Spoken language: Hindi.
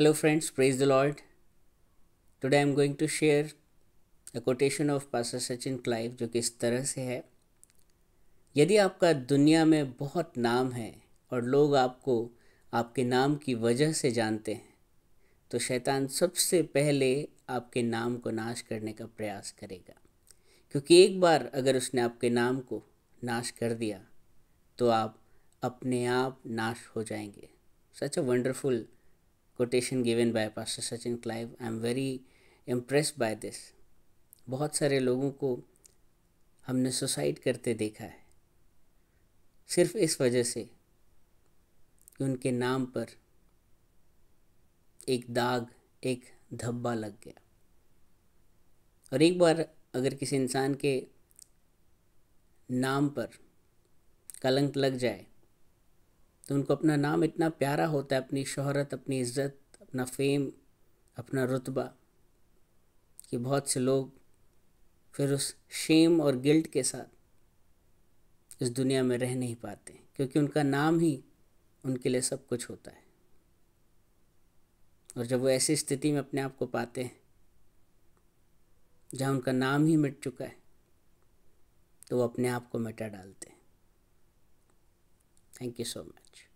Hello, friends, praise the Lord. Today I'm going to share a quotation of Pastor Sachin Clive जो कि इस तरह से है यदि आपका दुनिया में बहुत नाम है और लोग आपको आपके नाम की वजह से जानते हैं तो शैतान सबसे पहले आपके नाम को नाश करने का प्रयास करेगा क्योंकि एक बार अगर उसने आपके नाम को नाश कर दिया तो आप अपने आप नाश हो जाएंगे such a wonderful quotation given by pastor Sachin Clive I am very impress by this बहुत सारे लोगों को हमने सुसाइड करते देखा है सिर्फ इस वजह से कि उनके नाम पर एक दाग एक धब्बा लग गया और एक बार अगर किसी इंसान के नाम पर कलंक लग जाए तो उनको अपना नाम इतना प्यारा होता है अपनी शहरत अपनी इज़्ज़त अपना फ़ेम अपना रुतबा कि बहुत से लोग फिर उस शेम और गिल्ट के साथ इस दुनिया में रह नहीं पाते क्योंकि उनका नाम ही उनके लिए सब कुछ होता है और जब वो ऐसी स्थिति में अपने आप को पाते हैं जहाँ उनका नाम ही मिट चुका है तो वो अपने आप को मिटा डालते हैं थैंक यू सो मच